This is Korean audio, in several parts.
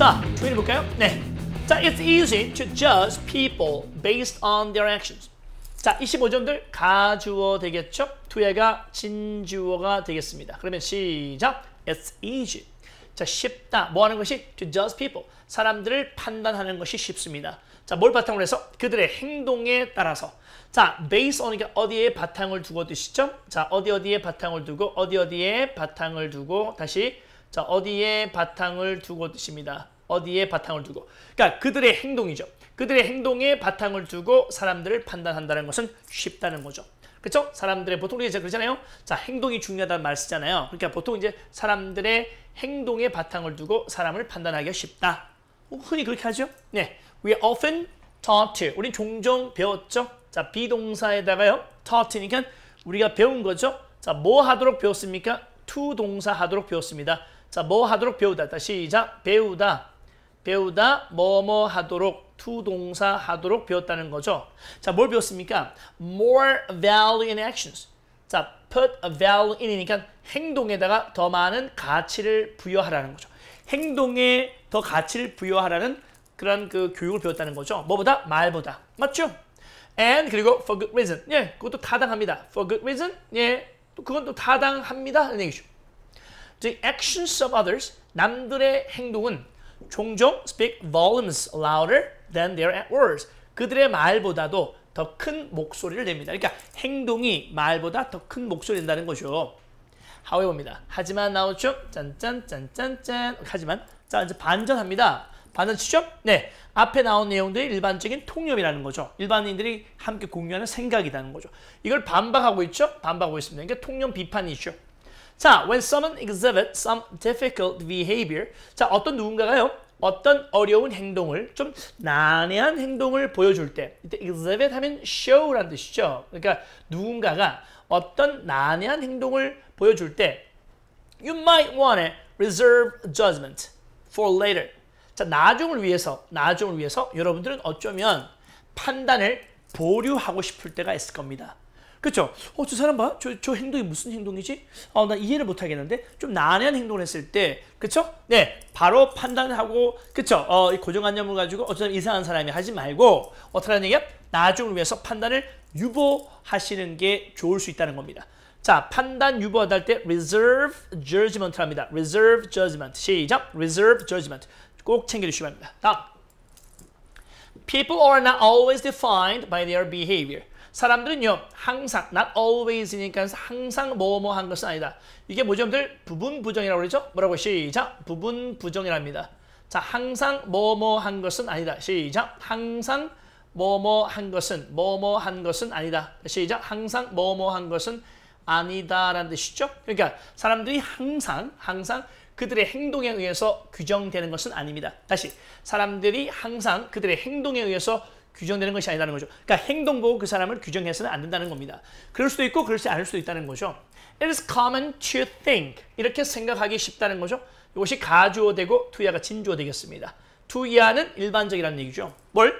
자, 표현해 볼까요? 네. 자, it's easy to judge people based on their actions. 자, 25점들 가주어 되겠죠? 투에가 진주어가 되겠습니다. 그러면 시작. It's easy. 자, 쉽다. 뭐 하는 것이? To judge people. 사람들을 판단하는 것이 쉽습니다. 자, 뭘 바탕으로 해서? 그들의 행동에 따라서. 자, based on, 이러니까 어디에 바탕을 두고 드시죠 자, 어디 어디에 바탕을 두고, 어디 어디에 바탕을 두고, 다시 자 어디에 바탕을 두고 뜻입니다. 어디에 바탕을 두고 그러니까 그들의 행동이죠. 그들의 행동에 바탕을 두고 사람들을 판단한다는 것은 쉽다는 거죠. 그렇죠? 사람들의 보통 이제 그러잖아요. 자, 행동이 중요하다는 말 쓰잖아요. 그러니까 보통 이제 사람들의 행동에 바탕을 두고 사람을 판단하기가 쉽다. 어, 흔히 그렇게 하죠. 네, we often taught. To. 우린 종종 배웠죠. 자, 비동사에다가요. taught니까 우리가 배운 거죠. 자, 뭐 하도록 배웠습니까? to 동사 하도록 배웠습니다. 자, 뭐 하도록 배우다. 다 시작. 배우다. 배우다 뭐뭐 뭐 하도록 투동사 하도록 배웠다는 거죠. 자, 뭘 배웠습니까? more value in actions. 자, put a value in이니까 행동에다가 더 많은 가치를 부여하라는 거죠. 행동에 더 가치를 부여하라는 그런 그 교육을 배웠다는 거죠. 뭐보다? 말보다. 맞죠? and 그리고 for good reason. 예, 그것도 타당합니다. for good reason. 예, 그건 또 타당합니다. 이런 얘기죠. The actions of others, 남들의 행동은 종종 speak volumes louder than their words. 그들의 말보다도 더 큰 목소리를 냅니다. 그러니까 행동이 말보다 더 큰 목소리를 낸다는 거죠. 하우에 봅니다. 하지만 나오죠? 짠짠짠짠짠. 하지만 자 이제 반전합니다. 반전치죠? 네. 앞에 나온 내용들이 일반적인 통념이라는 거죠. 일반인들이 함께 공유하는 생각이라는 거죠. 이걸 반박하고 있죠? 반박하고 있습니다. 그러니까 통념 비판이죠. 자, when someone exhibits some difficult behavior. 자, 어떤 누군가가요. 어떤 어려운 행동을 좀 난해한 행동을 보여줄 때 이때 exhibit 하면 s h o w 라는 뜻이죠. 그러니까 누군가가 어떤 난해한 행동을 보여줄 때 you might want to reserve judgment for later. 자, 나중을 위해서 나중을 위해서 여러분들은 어쩌면 판단을 보류하고 싶을 때가 있을 겁니다. 그렇죠? 어, 저 사람 봐. 저, 저 행동이 무슨 행동이지? 어, 나 이해를 못 하겠는데. 좀 난해한 행동을 했을 때, 그렇죠? 네, 바로 판단하고, 그렇죠? 어, 고정관념을 가지고 어쩌면 이상한 사람이 하지 말고 어떻게 얘기야? 나중을 위해서 판단을 유보하시는 게 좋을 수 있다는 겁니다. 자, 판단 유보하다 할때 reserve judgment 합니다. reserve judgment. 시작. reserve judgment. 꼭 챙겨 주시기 바니다 다음. People are not always defined by their behavior. 사람들은요 항상 not always니까 항상 뭐뭐한 것은 아니다. 이게 뭐죠, 여러분들? 부분 부정이라고 그러죠? 뭐라고 시작 부분 부정이랍니다. 자 항상 뭐뭐한 것은 아니다. 시작 항상 뭐뭐한 것은 뭐뭐한 것은 아니다. 시작 항상 뭐뭐한 것은 아니다라는 뜻이죠. 그러니까 사람들이 항상 항상 그들의 행동에 의해서 규정되는 것은 아닙니다. 다시 사람들이 항상 그들의 행동에 의해서 규정되는 것이 아니라는 거죠. 그러니까 행동 보고 그 사람을 규정해서는 안 된다는 겁니다. 그럴 수도 있고 그럴지 않을 수도 있다는 거죠. It is common to think. 이렇게 생각하기 쉽다는 거죠. 이것이 가주어되고 투 야가 진주어되겠습니다. 투 야는 일반적이라는 얘기죠. 뭘?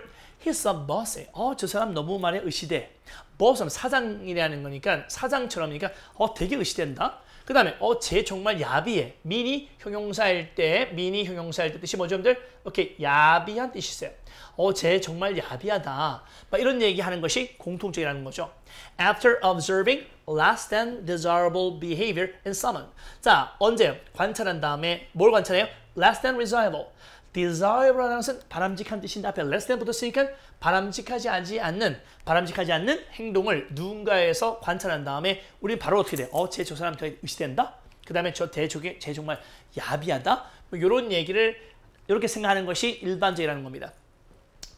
He's a boss. 어, 저 사람 너무 말에 의시돼. boss는 사장이라는 거니까 사장처럼 이니까 어, 되게 의시된다. 그 다음에 어쟤 정말 야비해. 미니 형용사일 때 미니 형용사일 때 뜻이 뭐죠 여러분들? 오케이 야비한 뜻이 있어요. 어쟤 정말 야비하다. 막 이런 얘기하는 것이 공통적이라는 거죠. After observing less than desirable behavior in someone. 자 언제 요 관찰한 다음에 뭘 관찰해요? Less than desirable. desire라는 a b l 것은 바람직한 뜻인데 앞에 less than 붙었으니까 바람직하지 않는 바람직하지 않는 행동을 누군가에서 관찰한 다음에 우리 바로 어떻게 돼? 어, 쟤저 사람 되게 의시된다? 그 다음에 저 대조개, 쟤 정말 야비하다? 뭐 이런 얘기를 이렇게 생각하는 것이 일반적이라는 겁니다.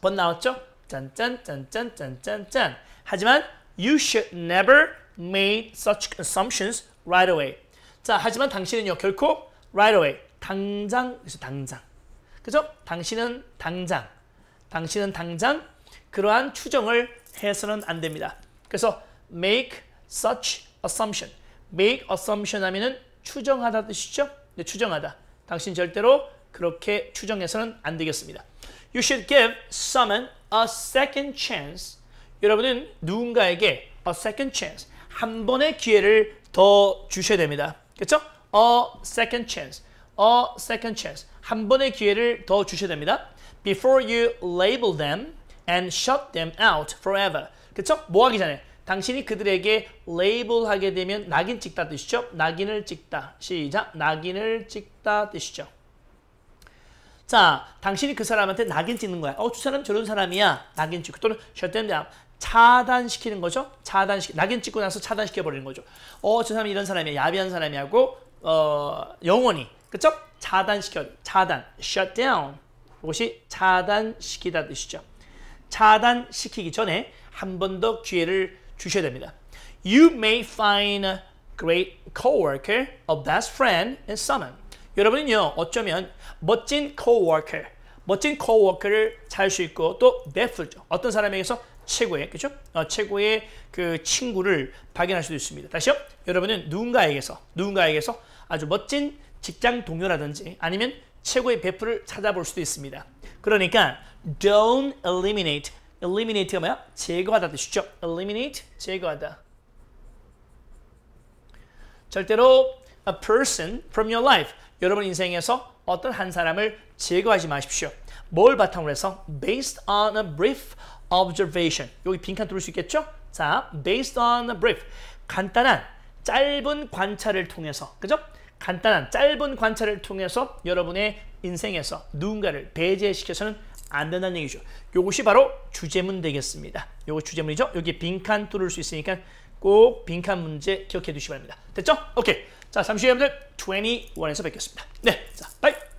번 나왔죠? 짠짠짠짠짠짠짠 하지만 you should never make such assumptions right away 자 하지만 당신은요 결코 right away 당장 그래서 당장 그죠? 당신은 당장, 당신은 당장 그러한 추정을 해서는 안 됩니다. 그래서 make such assumption, make assumption 하면은 추정하다 뜻이죠? 네, 추정하다. 당신 절대로 그렇게 추정해서는 안 되겠습니다. You should give someone a second chance. 여러분은 누군가에게 a second chance, 한 번의 기회를 더 주셔야 됩니다. 그렇죠? A second chance. a second chance. 한 번의 기회를 더 주셔야 됩니다. Before you label them and shut them out forever. 그쵸? 뭐 하기 전에 당신이 그들에게 레이블하게 되면 낙인 찍다 뜻이죠. 낙인을 찍다. 시작. 낙인을 찍다 뜻이죠. 자, 당신이 그 사람한테 낙인 찍는 거야. 어, 저 사람 저런 사람이야. 낙인 찍고 또는 shut them down. 차단시키는 거죠. 차단시 낙인 찍고 나서 차단시켜 버리는 거죠. 어, 저 사람이 이런 사람이야. 야비한 사람이하고 어, 영원히 그쵸? 차단시켜, 차단, shut down. 이것이 차단시키다 뜻이죠. 차단시키기 전에 한 번 더 기회를 주셔야 됩니다. You may find a great coworker, a best friend, and someone. 여러분은요, 어쩌면 멋진 coworker, 멋진 coworker를 잘 수 있고 또 best죠. 어떤 사람에게서 최고의, 그죠? 어, 최고의 그 친구를 발견할 수도 있습니다. 다시요. 여러분은 누군가에게서, 누군가에게서 아주 멋진 직장 동료라든지 아니면 최고의 베프를 찾아볼 수도 있습니다. 그러니까 don't eliminate. eliminate가 뭐야? 제거하다 뜻이죠. eliminate, 제거하다. 절대로 a person from your life. 여러분 인생에서 어떤 한 사람을 제거하지 마십시오. 뭘 바탕으로 해서? based on a brief observation. 여기 빈칸 들을수 있겠죠? 자, based on a brief. 간단한 짧은 관찰을 통해서. 그죠? 간단한 짧은 관찰을 통해서 여러분의 인생에서 누군가를 배제시켜서는 안 된다는 얘기죠. 요것이 바로 주제문 되겠습니다. 요거 주제문이죠. 여기 빈칸 뚫을 수 있으니까 꼭 빈칸 문제 기억해 두시기 바랍니다. 됐죠? 오케이. 자, 잠시 후에 여러분들 21에서 뵙겠습니다. 네, 자, 바이!